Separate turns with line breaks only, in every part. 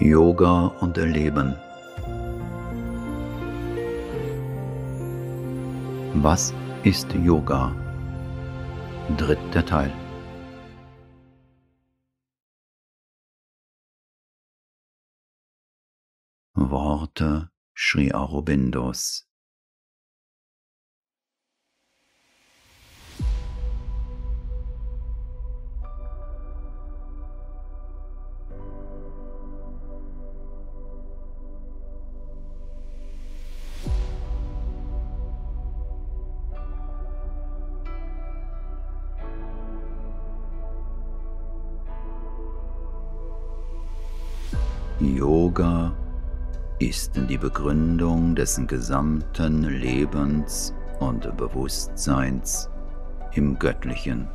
Yoga und Erleben. Was ist Yoga? Dritter Teil. Worte Sri Aurobindos Yoga ist die Begründung dessen gesamten Lebens und Bewusstseins im Göttlichen.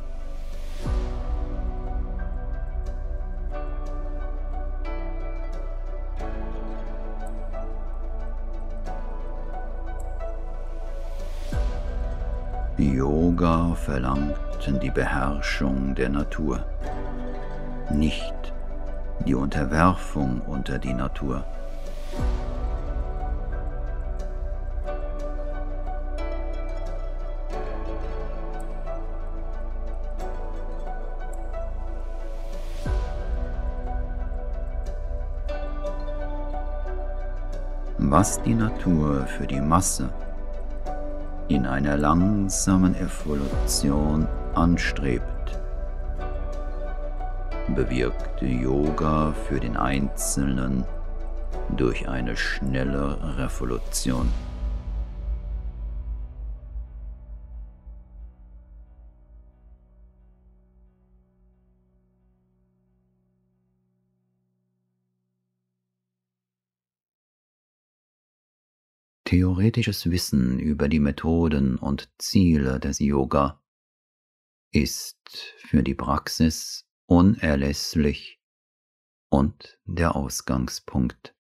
Yoga verlangt die Beherrschung der Natur, nicht die Unterwerfung unter die Natur. Was die Natur für die Masse in einer langsamen Evolution anstrebt, bewirkt Yoga für den Einzelnen durch eine schnelle Revolution. Theoretisches Wissen über die Methoden und Ziele des Yoga ist für die Praxis unerlässlich und der Ausgangspunkt.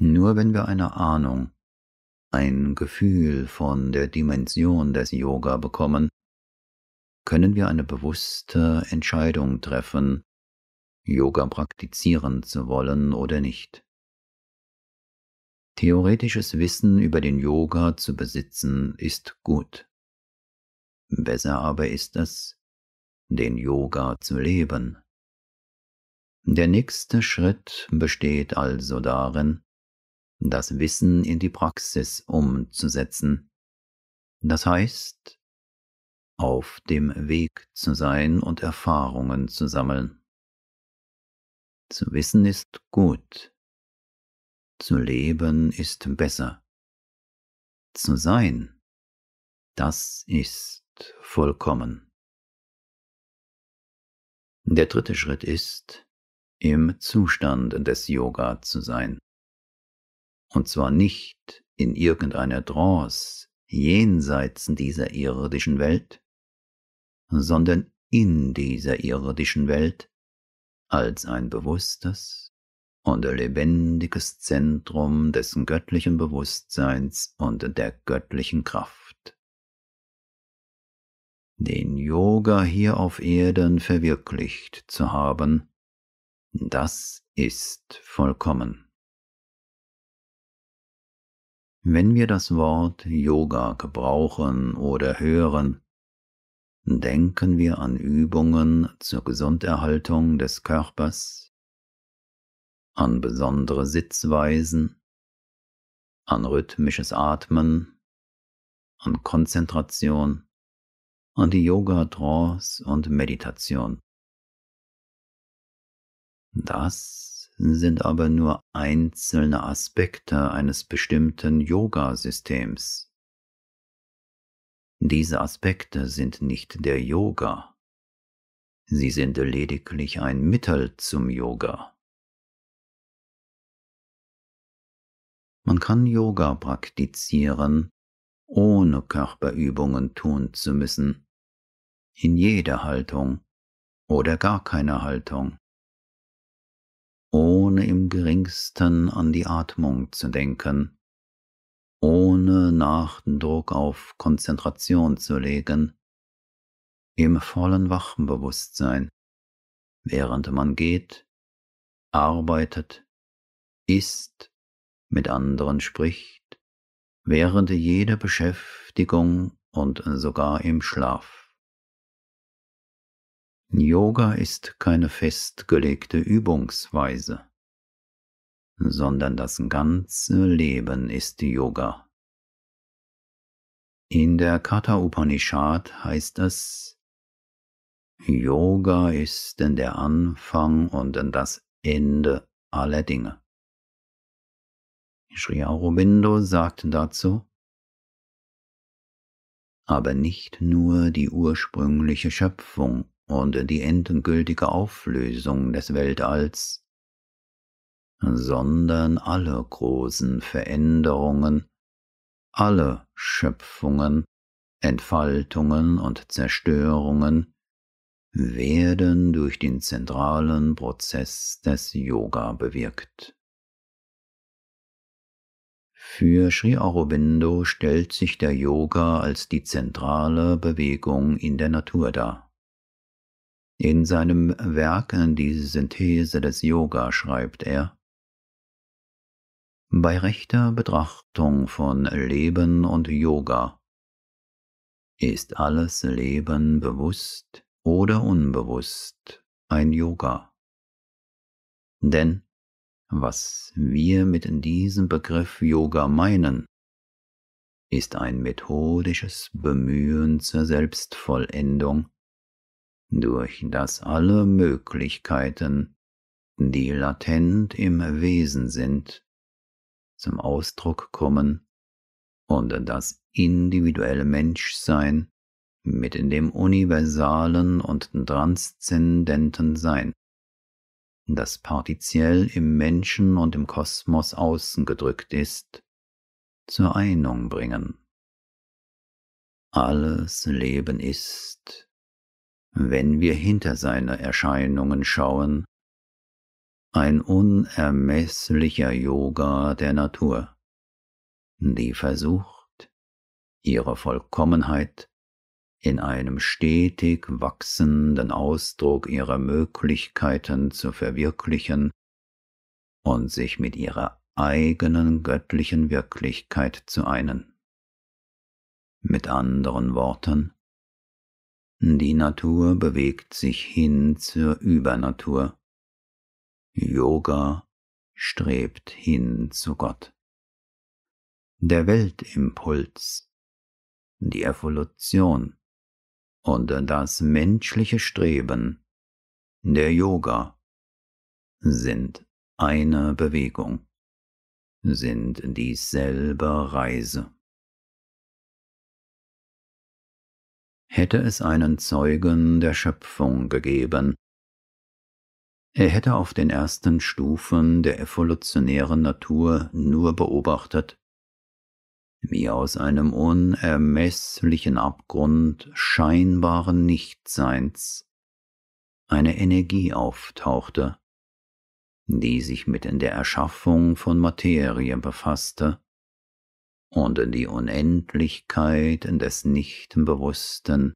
Nur wenn wir eine Ahnung,
ein Gefühl von der Dimension des Yoga bekommen, können wir eine bewusste Entscheidung treffen, Yoga praktizieren zu wollen oder nicht. Theoretisches Wissen über den Yoga zu besitzen ist gut. Besser aber ist es, den Yoga zu leben. Der nächste Schritt besteht also darin, das Wissen in die Praxis umzusetzen. Das heißt, auf dem Weg zu sein und Erfahrungen zu sammeln. Zu wissen ist gut, zu leben ist besser.
Zu sein, das ist vollkommen. Der dritte Schritt ist, im
Zustand des Yoga zu sein. Und zwar nicht in irgendeiner Trance jenseits dieser irdischen Welt, sondern in dieser irdischen Welt als ein bewusstes und lebendiges Zentrum des göttlichen Bewusstseins und der göttlichen Kraft den Yoga hier auf Erden verwirklicht zu haben,
das ist vollkommen.
Wenn wir das Wort Yoga gebrauchen oder hören, denken wir an Übungen zur Gesunderhaltung des Körpers, an besondere Sitzweisen, an
rhythmisches Atmen, an Konzentration, und Yoga,
Trance und Meditation. Das sind aber nur einzelne Aspekte eines bestimmten Yoga-Systems. Diese Aspekte sind nicht der Yoga. Sie sind lediglich ein Mittel zum Yoga.
Man kann Yoga
praktizieren, ohne Körperübungen tun zu müssen in jeder Haltung oder gar keiner Haltung, ohne im geringsten an die Atmung zu denken, ohne nach den Druck auf Konzentration zu legen, im vollen Wachenbewusstsein, während man geht, arbeitet, isst, mit anderen spricht, während jeder Beschäftigung und sogar im Schlaf. Yoga ist keine festgelegte Übungsweise, sondern das ganze Leben ist Yoga. In der Katha Upanishad heißt es, Yoga ist in der Anfang und in das Ende aller Dinge. Sri Aurobindo sagt dazu, aber nicht nur die ursprüngliche Schöpfung und die endgültige Auflösung des Weltalls, sondern alle großen Veränderungen, alle Schöpfungen, Entfaltungen und Zerstörungen werden durch den zentralen Prozess des Yoga bewirkt. Für Sri Aurobindo stellt sich der Yoga als die zentrale Bewegung in der Natur dar. In seinem Werk Die Synthese des Yoga schreibt er, bei rechter Betrachtung von Leben und Yoga ist alles Leben bewusst oder unbewusst ein Yoga. Denn was wir mit diesem Begriff Yoga meinen, ist ein methodisches Bemühen zur Selbstvollendung durch das alle Möglichkeiten, die latent im Wesen sind, zum Ausdruck kommen und das individuelle Menschsein mit in dem universalen und transzendenten Sein, das partiziell im Menschen und im Kosmos außen gedrückt ist, zur Einung bringen. Alles Leben ist, wenn wir hinter seine Erscheinungen schauen, ein unermesslicher Yoga der Natur, die versucht, ihre Vollkommenheit in einem stetig wachsenden Ausdruck ihrer Möglichkeiten zu verwirklichen und sich mit ihrer eigenen göttlichen Wirklichkeit
zu einen. Mit anderen Worten,
die Natur bewegt sich hin zur Übernatur. Yoga strebt hin zu Gott. Der Weltimpuls, die Evolution und das menschliche Streben, der Yoga, sind eine Bewegung, sind dieselbe
Reise. hätte es einen
Zeugen der Schöpfung gegeben. Er hätte auf den ersten Stufen der evolutionären Natur nur beobachtet, wie aus einem unermesslichen Abgrund scheinbaren Nichtseins eine Energie auftauchte, die sich mit in der Erschaffung von Materie befasste und in die Unendlichkeit, in des Nichtenbewussten,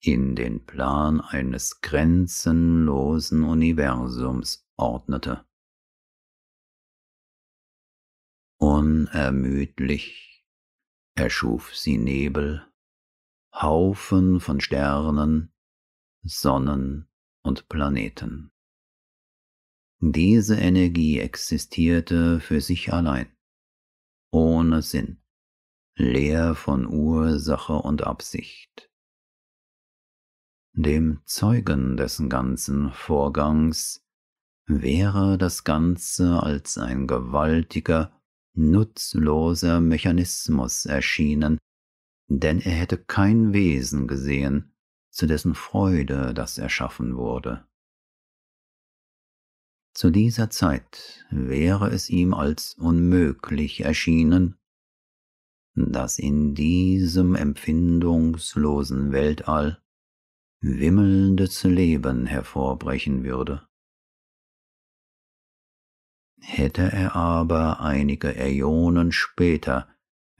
in den Plan eines grenzenlosen Universums ordnete. Unermüdlich
erschuf sie Nebel, Haufen von
Sternen, Sonnen und Planeten. Diese Energie existierte für sich allein ohne Sinn, leer von Ursache und Absicht. Dem Zeugen dessen ganzen Vorgangs wäre das Ganze als ein gewaltiger, nutzloser Mechanismus erschienen, denn er hätte kein Wesen gesehen, zu dessen Freude das erschaffen wurde. Zu dieser Zeit wäre es ihm als unmöglich erschienen, dass in diesem empfindungslosen Weltall wimmelndes Leben hervorbrechen würde. Hätte er aber einige Äonen später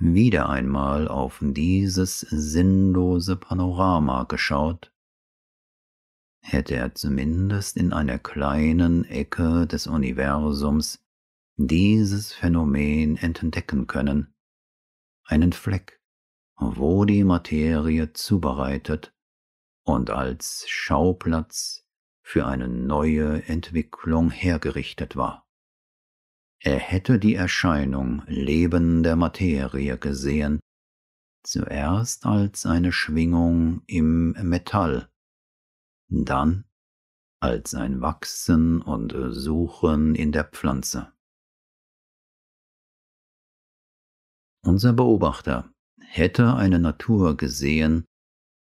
wieder einmal auf dieses sinnlose Panorama geschaut, hätte er zumindest in einer kleinen Ecke des Universums dieses Phänomen entdecken können, einen Fleck, wo die Materie zubereitet und als Schauplatz für eine neue Entwicklung hergerichtet war. Er hätte die Erscheinung Leben der Materie gesehen, zuerst als eine Schwingung im Metall, dann als ein Wachsen und
Suchen in der Pflanze.
Unser Beobachter hätte eine Natur gesehen,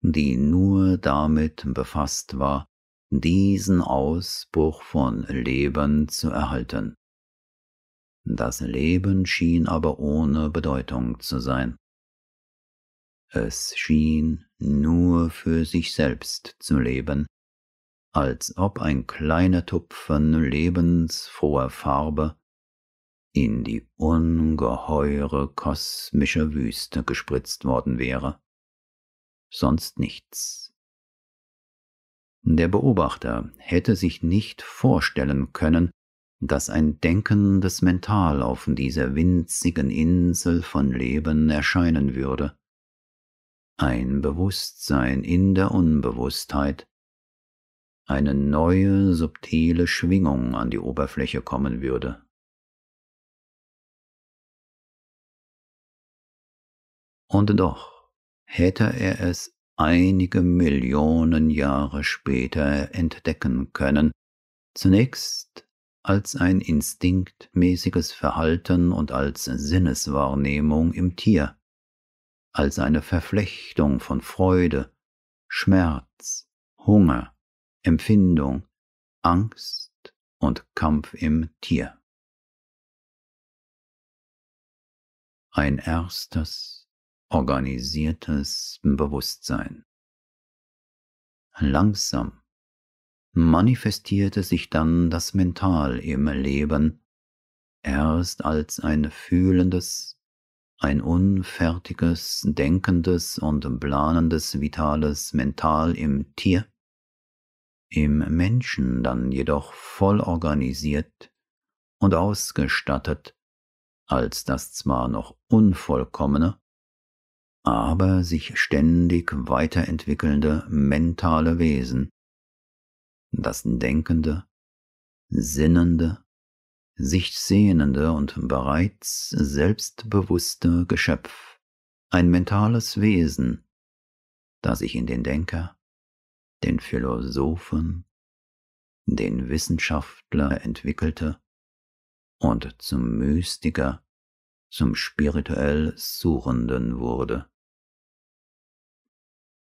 die nur damit befasst war, diesen Ausbruch von Leben zu erhalten. Das Leben schien aber ohne Bedeutung zu sein. Es schien nur für sich selbst zu leben, als ob ein kleiner Tupfen lebensfroher Farbe in die ungeheure kosmische Wüste gespritzt worden wäre. Sonst nichts. Der Beobachter hätte sich nicht vorstellen können, dass ein denkendes Mental auf dieser winzigen Insel von Leben erscheinen würde ein Bewusstsein in der Unbewusstheit, eine neue subtile Schwingung an die
Oberfläche kommen würde.
Und doch hätte er es einige Millionen Jahre später entdecken können, zunächst als ein instinktmäßiges Verhalten und als Sinneswahrnehmung im Tier, als eine Verflechtung von Freude, Schmerz, Hunger, Empfindung, Angst und
Kampf im Tier. Ein
erstes, organisiertes Bewusstsein. Langsam manifestierte sich dann das Mental im Leben, erst als ein fühlendes, ein unfertiges, denkendes und planendes, vitales Mental im Tier, im Menschen dann jedoch voll organisiert und ausgestattet als das zwar noch unvollkommene, aber sich ständig weiterentwickelnde mentale Wesen, das denkende, sinnende, sich sehnende und bereits selbstbewusste Geschöpf, ein mentales Wesen, das sich in den Denker, den Philosophen, den Wissenschaftler
entwickelte und zum Mystiker, zum spirituell
Suchenden wurde.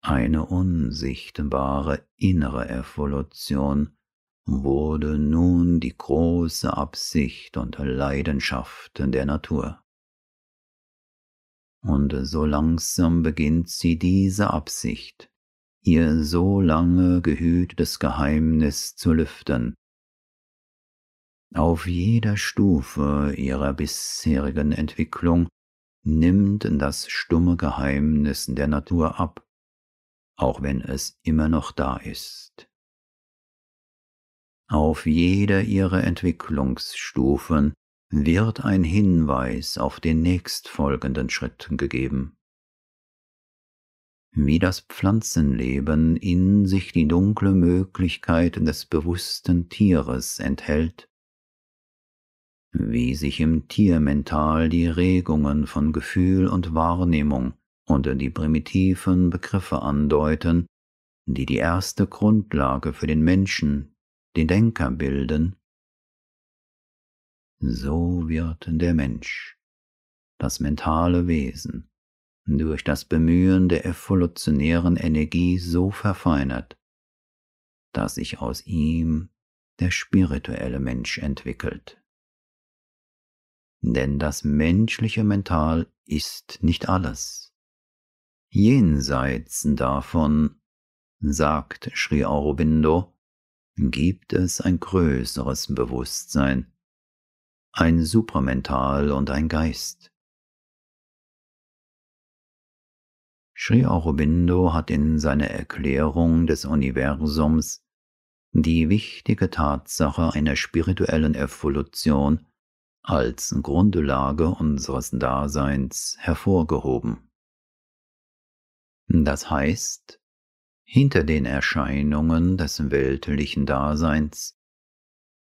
Eine unsichtbare innere Evolution wurde nun die große Absicht und Leidenschaft der Natur. Und so langsam beginnt sie diese Absicht, ihr so lange gehütetes Geheimnis zu lüften, auf jeder Stufe ihrer bisherigen Entwicklung nimmt das stumme Geheimnis der Natur ab, auch wenn es immer noch da ist. Auf jeder ihrer Entwicklungsstufen wird ein Hinweis auf den nächstfolgenden Schritt gegeben. Wie das Pflanzenleben in sich die dunkle Möglichkeit des bewussten Tieres enthält, wie sich im Tiermental die Regungen von Gefühl und Wahrnehmung unter die primitiven Begriffe andeuten, die die erste Grundlage für den Menschen den Denker bilden, so wird der Mensch, das mentale Wesen, durch das Bemühen der evolutionären Energie so verfeinert, dass sich aus ihm der spirituelle Mensch entwickelt. Denn das menschliche Mental ist nicht alles. Jenseits davon, sagt Sri Aurobindo, gibt es ein größeres Bewusstsein, ein Supramental und ein Geist. Sri Aurobindo hat in seiner Erklärung des Universums die wichtige Tatsache einer spirituellen Evolution als Grundlage unseres Daseins hervorgehoben. Das heißt, hinter den Erscheinungen des weltlichen Daseins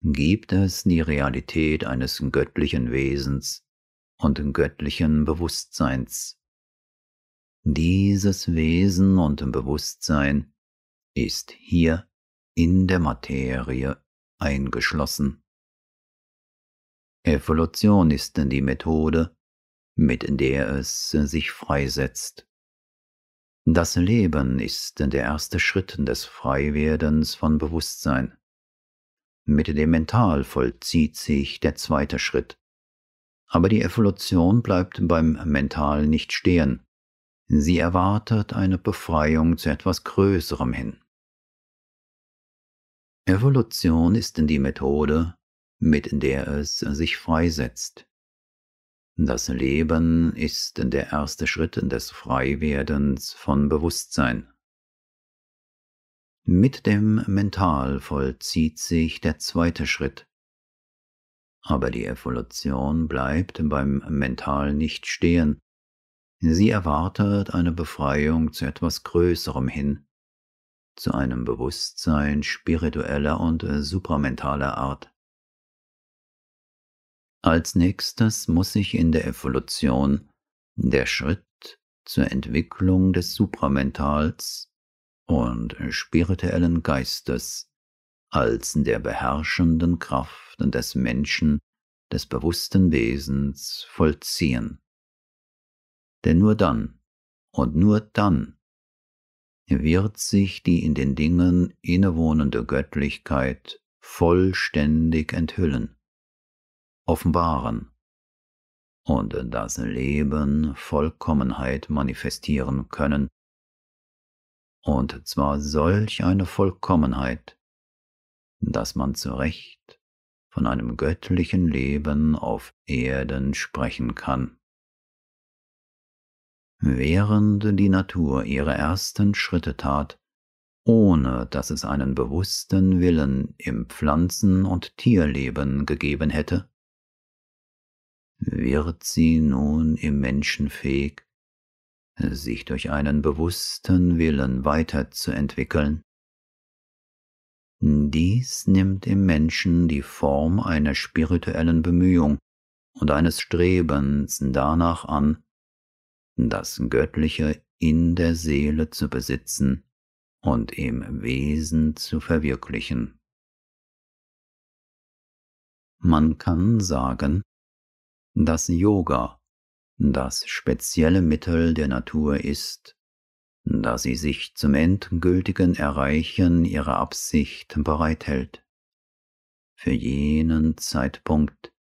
gibt es die Realität eines göttlichen Wesens und göttlichen Bewusstseins. Dieses Wesen und Bewusstsein ist hier in der Materie eingeschlossen. Evolution ist die Methode, mit der es sich freisetzt. Das Leben ist der erste Schritt des Freiwerdens von Bewusstsein. Mit dem Mental vollzieht sich der zweite Schritt. Aber die Evolution bleibt beim Mental nicht stehen. Sie erwartet eine Befreiung zu etwas Größerem hin. Evolution ist die Methode, mit der es sich freisetzt. Das Leben ist der erste Schritt des Freiwerdens von Bewusstsein. Mit dem Mental vollzieht sich der zweite Schritt. Aber die Evolution bleibt beim Mental nicht stehen. Sie erwartet eine Befreiung zu etwas Größerem hin, zu einem Bewusstsein spiritueller und supramentaler Art. Als nächstes muss sich in der Evolution der Schritt zur Entwicklung des Supramentals und spirituellen Geistes als der beherrschenden Kraft des Menschen, des bewussten Wesens vollziehen. Denn nur dann und nur dann wird sich die in den Dingen innewohnende Göttlichkeit vollständig enthüllen offenbaren und das Leben Vollkommenheit manifestieren können, und zwar solch eine Vollkommenheit, dass man zu Recht von einem göttlichen Leben auf Erden sprechen kann. Während die Natur ihre ersten Schritte tat, ohne dass es einen bewussten Willen im Pflanzen- und Tierleben gegeben hätte, wird sie nun im Menschen fähig, sich durch einen bewussten Willen weiterzuentwickeln. Dies nimmt im Menschen die Form einer spirituellen Bemühung und eines Strebens danach an, das Göttliche in der Seele zu besitzen und
im Wesen zu verwirklichen.
Man kann sagen, dass Yoga das spezielle Mittel der Natur ist, da sie sich zum endgültigen Erreichen ihrer Absicht bereithält. Für jenen Zeitpunkt,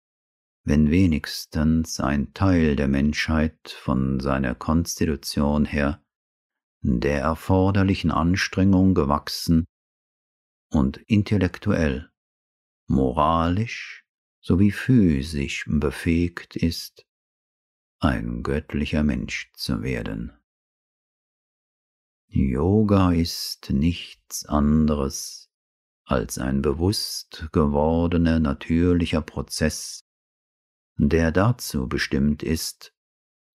wenn wenigstens ein Teil der Menschheit von seiner Konstitution her der erforderlichen Anstrengung gewachsen und intellektuell, moralisch sowie physisch befähigt ist, ein göttlicher Mensch zu werden. Yoga ist nichts anderes als ein bewusst gewordener natürlicher Prozess, der dazu bestimmt ist,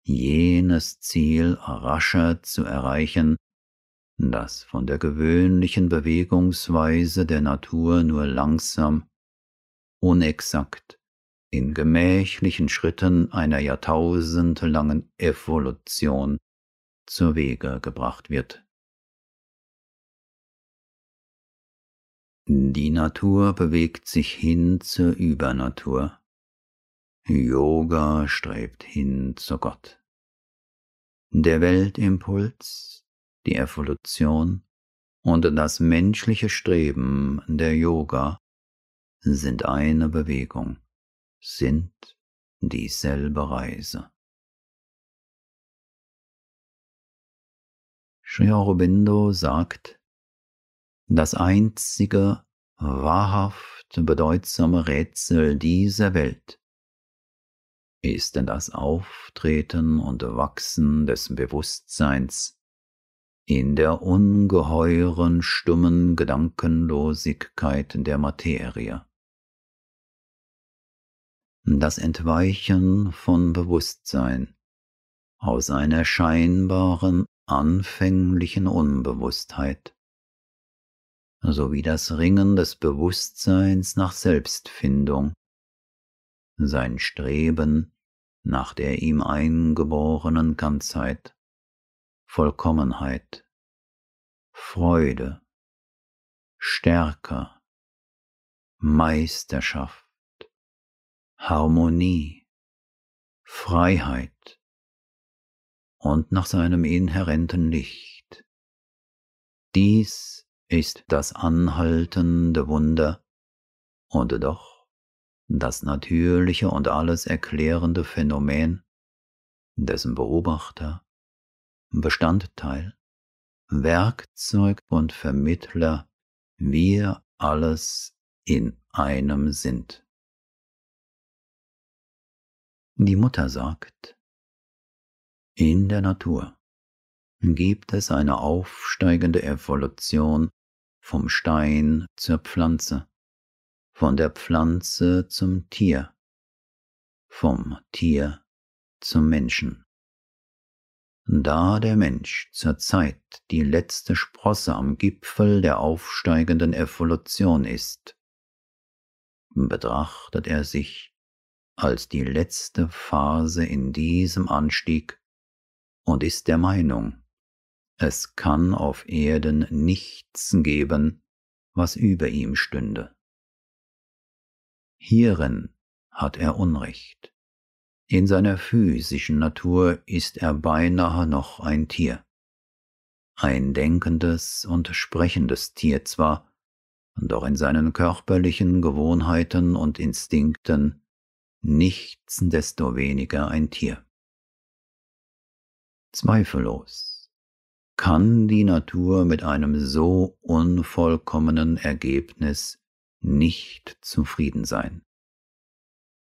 jenes Ziel rascher zu erreichen, das von der gewöhnlichen Bewegungsweise der Natur nur langsam unexakt, in gemächlichen Schritten einer jahrtausendlangen Evolution zu Wege gebracht wird. Die Natur bewegt sich hin zur Übernatur. Yoga strebt hin zu Gott. Der Weltimpuls, die Evolution und das menschliche Streben der Yoga sind eine Bewegung, sind dieselbe Reise.
Sri Aurobindo sagt,
das einzige wahrhaft bedeutsame Rätsel dieser Welt ist das Auftreten und Wachsen des Bewusstseins in der ungeheuren stummen Gedankenlosigkeit der Materie das Entweichen von Bewusstsein aus einer scheinbaren anfänglichen Unbewusstheit sowie das Ringen des Bewusstseins nach Selbstfindung, sein Streben nach der ihm eingeborenen Ganzheit, Vollkommenheit, Freude,
Stärke, Meisterschaft, Harmonie, Freiheit
und nach seinem inhärenten Licht. Dies ist das anhaltende Wunder und doch das natürliche und alles erklärende Phänomen, dessen Beobachter, Bestandteil, Werkzeug und Vermittler wir alles in einem sind.
Die Mutter sagt,
in der Natur gibt es eine aufsteigende Evolution vom Stein zur Pflanze, von der Pflanze zum Tier, vom Tier zum Menschen. Da der Mensch zurzeit die letzte Sprosse am Gipfel der aufsteigenden Evolution ist, betrachtet er sich als die letzte Phase in diesem Anstieg und ist der Meinung, es kann auf Erden nichts geben, was über ihm stünde. Hierin hat er Unrecht. In seiner physischen Natur ist er beinahe noch ein Tier. Ein denkendes und sprechendes Tier zwar, doch in seinen körperlichen Gewohnheiten und Instinkten nichtsdestoweniger ein Tier. Zweifellos kann die Natur mit einem so unvollkommenen Ergebnis nicht zufrieden sein.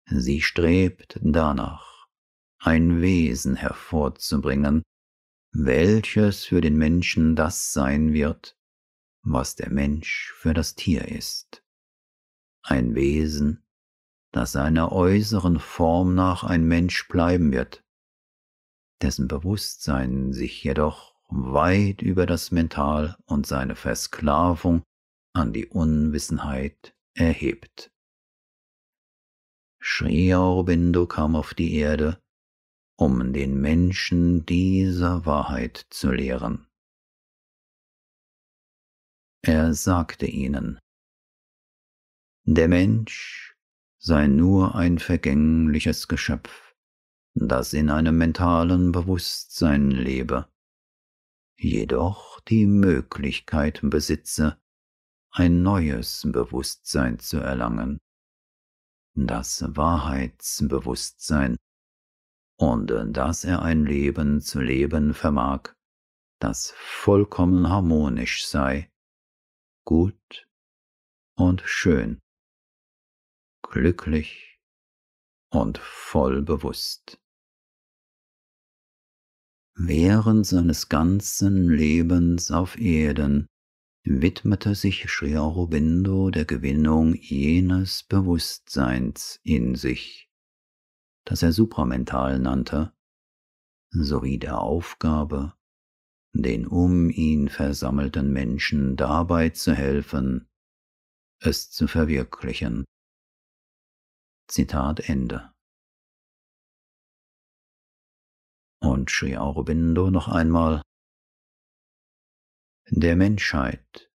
Sie strebt danach, ein Wesen hervorzubringen, welches für den Menschen das sein wird, was der Mensch für das Tier ist. Ein Wesen, dass seiner äußeren Form nach ein Mensch bleiben wird, dessen Bewusstsein sich jedoch weit über das Mental und seine Versklavung an die Unwissenheit erhebt. Sri Aurobindo kam auf die Erde, um den Menschen dieser Wahrheit zu lehren. Er sagte ihnen, der Mensch sei nur ein vergängliches Geschöpf, das in einem mentalen Bewusstsein lebe, jedoch die Möglichkeit besitze, ein neues Bewusstsein zu erlangen, das Wahrheitsbewusstsein, und dass er ein Leben zu leben vermag, das vollkommen harmonisch sei, gut und schön
glücklich und voll bewusst.
Während seines ganzen Lebens auf Erden widmete sich Sri Aurobindo der Gewinnung jenes Bewusstseins in sich, das er supramental nannte, sowie der Aufgabe, den um ihn versammelten Menschen dabei zu helfen, es zu verwirklichen.
Zitat Ende. Und Sri Aurobindo noch einmal, der Menschheit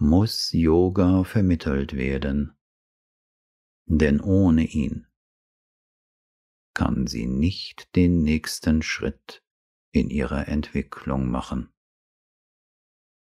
muss Yoga vermittelt werden, denn ohne ihn kann sie nicht den nächsten Schritt
in ihrer Entwicklung machen.